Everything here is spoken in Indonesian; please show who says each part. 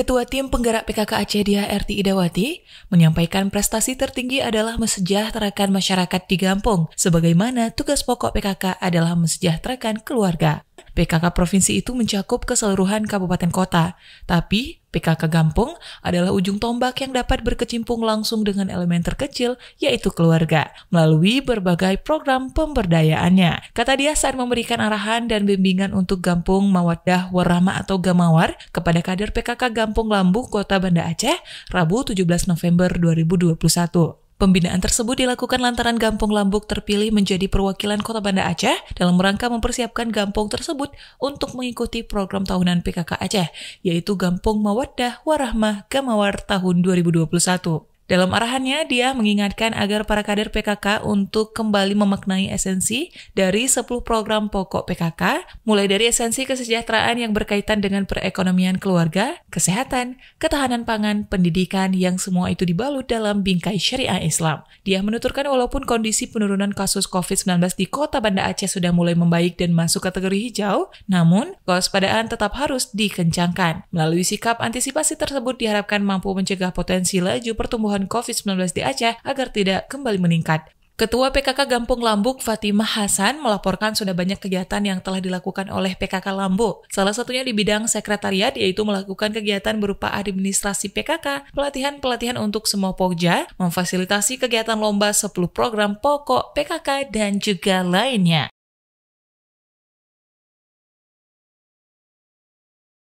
Speaker 1: Ketua Tim Penggerak PKK Aceh HRT Idawati menyampaikan prestasi tertinggi adalah mesejahterakan masyarakat di kampung, sebagaimana tugas pokok PKK adalah mesejahterakan keluarga. PKK provinsi itu mencakup keseluruhan kabupaten kota, tapi PKK Gampung adalah ujung tombak yang dapat berkecimpung langsung dengan elemen terkecil, yaitu keluarga, melalui berbagai program pemberdayaannya. Kata dia saat memberikan arahan dan bimbingan untuk Gampung Mawadah Warama atau Gamawar kepada kader PKK Gampung Lambung Kota Banda Aceh, Rabu 17 November 2021. Pembinaan tersebut dilakukan lantaran Gampung Lambuk terpilih menjadi perwakilan Kota Banda Aceh dalam rangka mempersiapkan Gampung tersebut untuk mengikuti program tahunan PKK Aceh, yaitu Gampung Mawaddah Warahmah Gamawar tahun 2021. Dalam arahannya, dia mengingatkan agar para kader PKK untuk kembali memaknai esensi dari 10 program pokok PKK, mulai dari esensi kesejahteraan yang berkaitan dengan perekonomian keluarga, kesehatan, ketahanan pangan, pendidikan, yang semua itu dibalut dalam bingkai syariah Islam. Dia menuturkan walaupun kondisi penurunan kasus COVID-19 di kota Banda Aceh sudah mulai membaik dan masuk kategori hijau, namun kewaspadaan tetap harus dikencangkan. Melalui sikap antisipasi tersebut diharapkan mampu mencegah potensi laju pertumbuhan penyebaran COVID-19 di Aceh agar tidak kembali meningkat. Ketua PKK Gampung Lambuk Fatimah Hasan melaporkan sudah banyak kegiatan yang telah dilakukan oleh PKK Lambuk. Salah satunya di bidang sekretariat yaitu melakukan kegiatan berupa administrasi PKK, pelatihan-pelatihan untuk semua pokja, memfasilitasi kegiatan
Speaker 2: lomba 10 program pokok PKK dan juga lainnya.